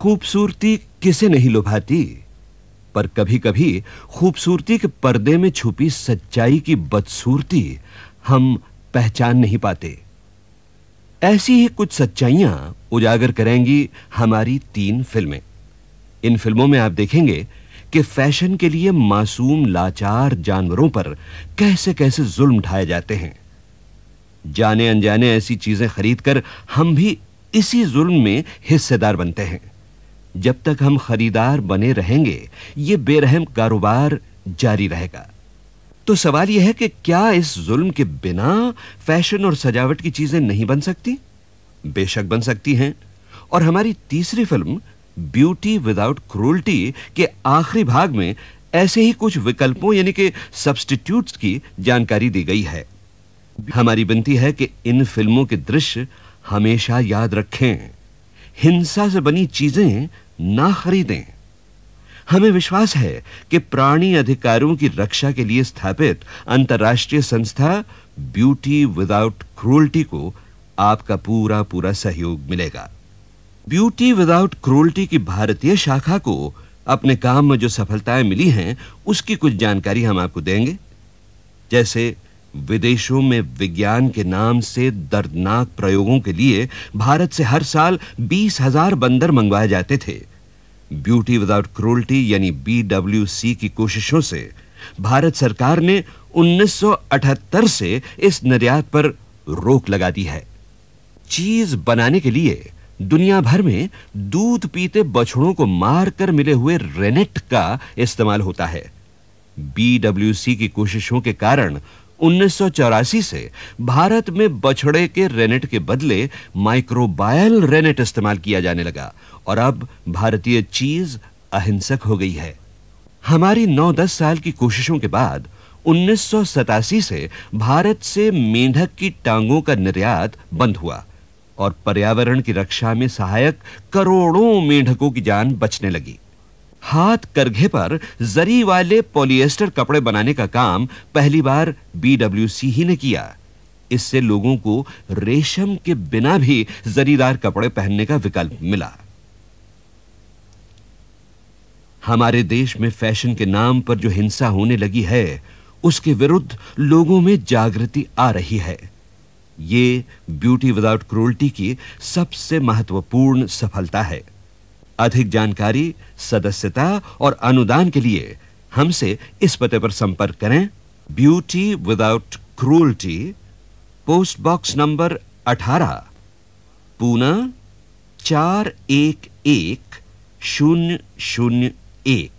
खूबसूरती किसे नहीं लुभाती पर कभी-कभी खूबसूरती के पर्दे में छुपी सच्चाई की बदसूरती हम पहचान नहीं पाते ऐसी ही कुछ सच्चाइयां उजागर करेंगी हमारी तीन फिल्में इन फिल्मों में आप देखेंगे कि फैशन के लिए मासूम लाचार जानवरों पर कैसे-कैसे जुल्म ढाए जाते हैं जाने अनजाने ऐसी चीजें खरीदकर हम भी इसी जुल्म में हिस्सेदार बनते हैं जब तक हम खरीदार बने रहेंगे ये बेरहम कारोबार जारी रहेगा तो सवाल यह है कि क्या इस जुल्म के बिना फैशन और सजावट की चीजें नहीं बन सकती बेशक बन सकती हैं और हमारी तीसरी फिल्म ब्यूटी विदाउट क्रूल्टी के आखिरी भाग में ऐसे ही कुछ विकल्पों यानी कि सब्सटीट्यूट की जानकारी दी गई है हमारी विनती है कि इन फिल्मों के दृश्य हमेशा याद रखें हिंसा से बनी चीजें ना खरीदें हमें विश्वास है कि प्राणी अधिकारों की रक्षा के लिए स्थापित अंतर्राष्ट्रीय संस्था ब्यूटी विदाउट क्रूल्टी को आपका पूरा पूरा सहयोग मिलेगा ब्यूटी विदाउट क्रूल्टी की भारतीय शाखा को अपने काम में जो सफलताएं मिली हैं उसकी कुछ जानकारी हम आपको देंगे जैसे विदेशों में विज्ञान के नाम से दर्दनाक प्रयोगों के लिए भारत से हर साल बीस हजार बंदर मंगवाए जाते थे ब्यूटी विदाउट क्रूल्टी यानी बीडब्ल्यूसी की कोशिशों से भारत सरकार ने 1978 से इस निर्यात पर रोक लगा दी है चीज बनाने के लिए दुनिया भर में दूध पीते बछड़ों को मारकर मिले हुए रेनेट का इस्तेमाल होता है बीडब्ल्यूसी की कोशिशों के कारण 1984 से भारत में बछड़े के रेनेट के बदले माइक्रोबायल रेनेट इस्तेमाल किया जाने लगा और अब भारतीय चीज अहिंसक हो गई है हमारी 9-10 साल की कोशिशों के बाद 1987 से भारत से मेंढक की टांगों का निर्यात बंद हुआ और पर्यावरण की रक्षा में सहायक करोड़ों मेंढकों की जान बचने लगी हाथ करघे पर जरी वाले पॉलिएस्टर कपड़े बनाने का काम पहली बार बीडब्ल्यूसी ही ने किया इससे लोगों को रेशम के बिना भी जरीदार कपड़े पहनने का विकल्प मिला हमारे देश में फैशन के नाम पर जो हिंसा होने लगी है उसके विरुद्ध लोगों में जागृति आ रही है ये ब्यूटी विदाउट क्रोल्टी की सबसे महत्वपूर्ण सफलता है अधिक जानकारी सदस्यता और अनुदान के लिए हमसे इस पते पर संपर्क करें beauty without cruelty post box number 18 Poona चार एक एक शून्य शून्य एक